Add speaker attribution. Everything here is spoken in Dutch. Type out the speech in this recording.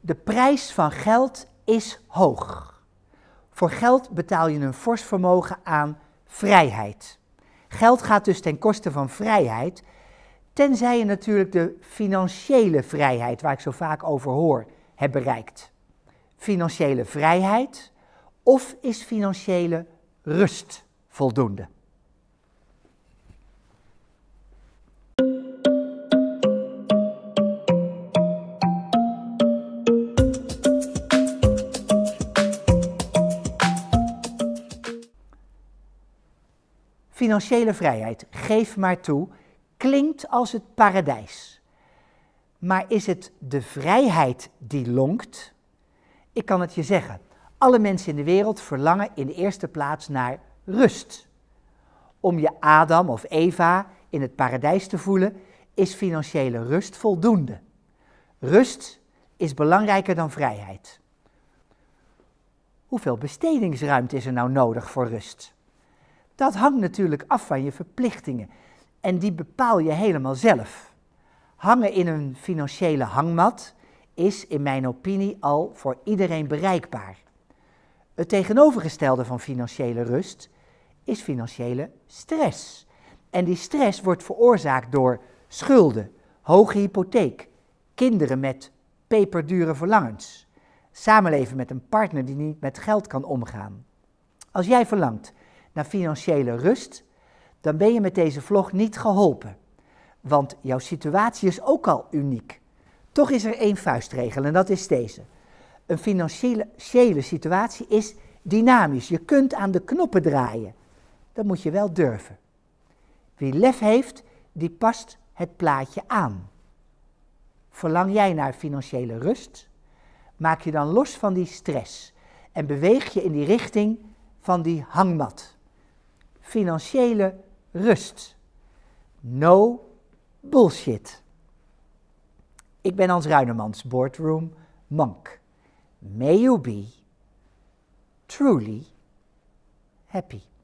Speaker 1: De prijs van geld is hoog. Voor geld betaal je een fors vermogen aan vrijheid. Geld gaat dus ten koste van vrijheid, tenzij je natuurlijk de financiële vrijheid, waar ik zo vaak over hoor, hebt bereikt. Financiële vrijheid of is financiële rust voldoende? Financiële vrijheid, geef maar toe, klinkt als het paradijs. Maar is het de vrijheid die lonkt? Ik kan het je zeggen. Alle mensen in de wereld verlangen in de eerste plaats naar rust. Om je Adam of Eva in het paradijs te voelen, is financiële rust voldoende. Rust is belangrijker dan vrijheid. Hoeveel bestedingsruimte is er nou nodig voor rust? dat hangt natuurlijk af van je verplichtingen. En die bepaal je helemaal zelf. Hangen in een financiële hangmat is in mijn opinie al voor iedereen bereikbaar. Het tegenovergestelde van financiële rust is financiële stress. En die stress wordt veroorzaakt door schulden, hoge hypotheek, kinderen met peperdure verlangens, samenleven met een partner die niet met geld kan omgaan. Als jij verlangt naar financiële rust, dan ben je met deze vlog niet geholpen. Want jouw situatie is ook al uniek. Toch is er één vuistregel en dat is deze. Een financiële situatie is dynamisch. Je kunt aan de knoppen draaien. Dat moet je wel durven. Wie lef heeft, die past het plaatje aan. Verlang jij naar financiële rust? Maak je dan los van die stress en beweeg je in die richting van die hangmat financiële rust. No bullshit. Ik ben Hans Ruinemans, boardroom monk. May you be truly happy.